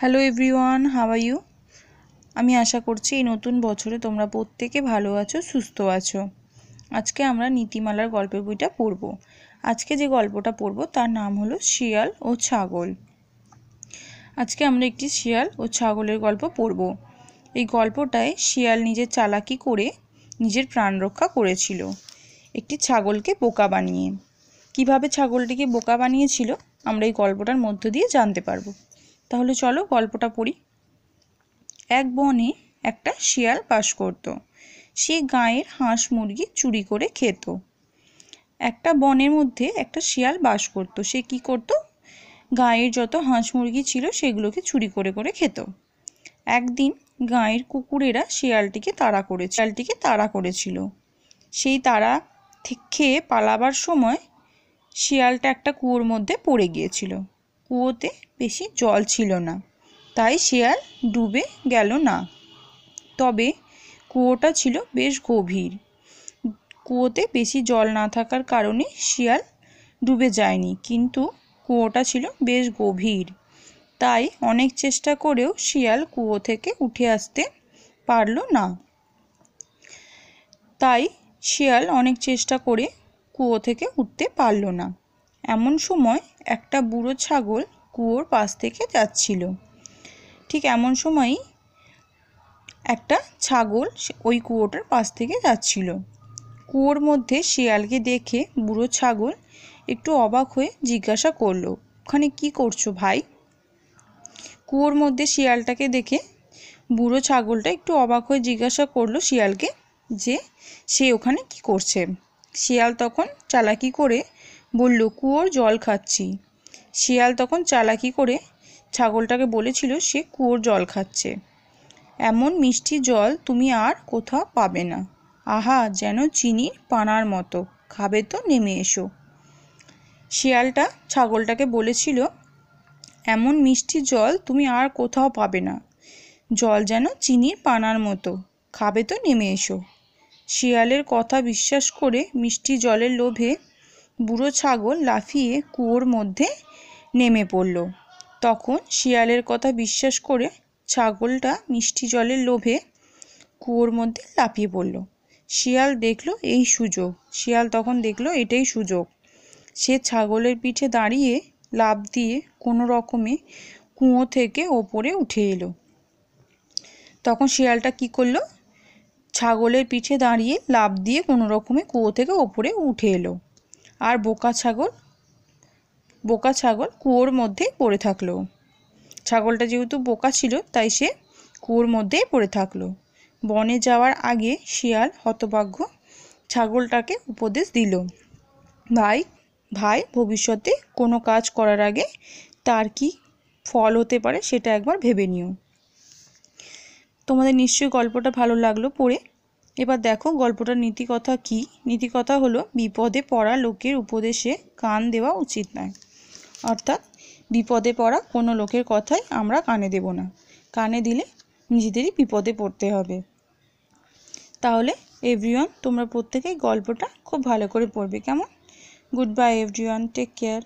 hello everyone are you আমি আশা করছি এই নতুন বছরে তোমরা প্রত্যেকে ভালো আছো সুস্থ আছো আজকে আমরা নীতিমালার গল্পের বইটা পড়ব আজকে যে গল্পটা পড়ব তার নাম হলো শিয়াল ও ছাগল আজকে আমরা একটি শিয়াল ও ছাগলের গল্প পড়ব এই গল্পটায় শিয়াল নিজের চালাকি করে নিজের প্রাণ রক্ষা করেছিল একটি ছাগলকে বোকা বানিয়ে কিভাবে ছাগলটিকে বোকা বানিয়েছিল আমরা এই গল্পটার মধ্য দিয়ে জানতে পারবো তাহলে চলো গল্পটা পড়ি এক বনে একটা শিয়াল বাস করত সে গাঁয়ের হাঁস মুরগি চুরি করে খেত একটা বনের মধ্যে একটা শিয়াল বাস করত সে কি করত গাঁয়ের যত হাঁস মুরগি ছিল সেগুলোকে চুরি করে করে খেত একদিন গাঁয়ের কুকুরেরা শিয়ালটিকে তাড়া করে শিয়ালটিকে তাড়া করেছিল সেই তাড়া খেয়ে পালাবার সময় শিয়ালটা একটা কুয়োর মধ্যে পড়ে গিয়েছিল কুয়োতে বেশি জল ছিল না তাই সে আর ডুবে গেল না তবে কুয়োটা ছিল বেশ গভীর কুয়োতে বেশি জল না থাকার কারণে শিয়াল ডুবে যায়নি কিন্তু কুয়োটা ছিল বেশ গভীর তাই অনেক চেষ্টা করেও শিয়াল কুয়ো থেকে উঠে আসতে পারল না তাই শিয়াল অনেক চেষ্টা করে কুয়ো থেকে উঠতে পারল না এমন সময় একটা বুড়ো ছাগল কুয়োর পাশ থেকে যাচ্ছিল ঠিক এমন সময়ই একটা ছাগল ওই কুয়োটার পাশ থেকে যাচ্ছিল কুয়োর মধ্যে শিয়ালকে দেখে বুড়ো ছাগল একটু অবাক হয়ে জিজ্ঞাসা করলো ওখানে কি করছো ভাই কুয়োর মধ্যে শিয়ালটাকে দেখে বুড়ো ছাগলটা একটু অবাক হয়ে জিজ্ঞাসা করলো শিয়ালকে যে সে ওখানে কি করছে শিয়াল তখন চালাকি করে বলল কুয়োর জল খাচ্ছি শিয়াল তখন চালাকি করে ছাগলটাকে বলেছিল সে কুয়োর জল খাচ্ছে এমন মিষ্টি জল তুমি আর কোথাও পাবে না আহা যেন চিনির পানার মতো খাবে তো নেমে এসো শিয়ালটা ছাগলটাকে বলেছিল এমন মিষ্টি জল তুমি আর কোথাও পাবে না জল যেন চিনির পানার মতো খাবে তো নেমে এসো শিয়ালের কথা বিশ্বাস করে মিষ্টি জলের লোভে বুড়ো ছাগল লাফিয়ে কুয়োর মধ্যে নেমে পড়ল তখন শিয়ালের কথা বিশ্বাস করে ছাগলটা মিষ্টি জলের লোভে কুয়োর মধ্যে লাফিয়ে পড়ল শিয়াল দেখলো এই সুযোগ শিয়াল তখন দেখলো এটাই সুযোগ সে ছাগলের পিঠে দাঁড়িয়ে লাভ দিয়ে কোনো রকমে কুঁয়ো থেকে ওপরে উঠে এলো তখন শিয়ালটা কি করলো ছাগলের পিঠে দাঁড়িয়ে লাভ দিয়ে কোনো রকমে কুয়ো থেকে ওপরে উঠে এলো আর বোকা ছাগল বোকা ছাগল কুয়োর মধ্যে পড়ে থাকলো ছাগলটা যেহেতু বোকা ছিল তাই সে কুয়োর মধ্যে পড়ে থাকলো বনে যাওয়ার আগে শিয়াল হতভাগ্য ছাগলটাকে উপদেশ দিল ভাই ভাই ভবিষ্যতে কোনো কাজ করার আগে তার কি ফল হতে পারে সেটা একবার ভেবে নিও তোমাদের নিশ্চয়ই গল্পটা ভালো লাগলো পড়ে এবার দেখো গল্পটার নীতিকথা কি নীতিকথা হলো বিপদে পড়া লোকের উপদেশে কান দেওয়া উচিত নয় অর্থাৎ বিপদে পড়া কোনো লোকের কথাই আমরা কানে দেব না কানে দিলে নিজেদেরই বিপদে পড়তে হবে তাহলে এভরিওয়ান তোমরা প্রত্যেকেই গল্পটা খুব ভালো করে পড়বে কেমন goodbye everyone take care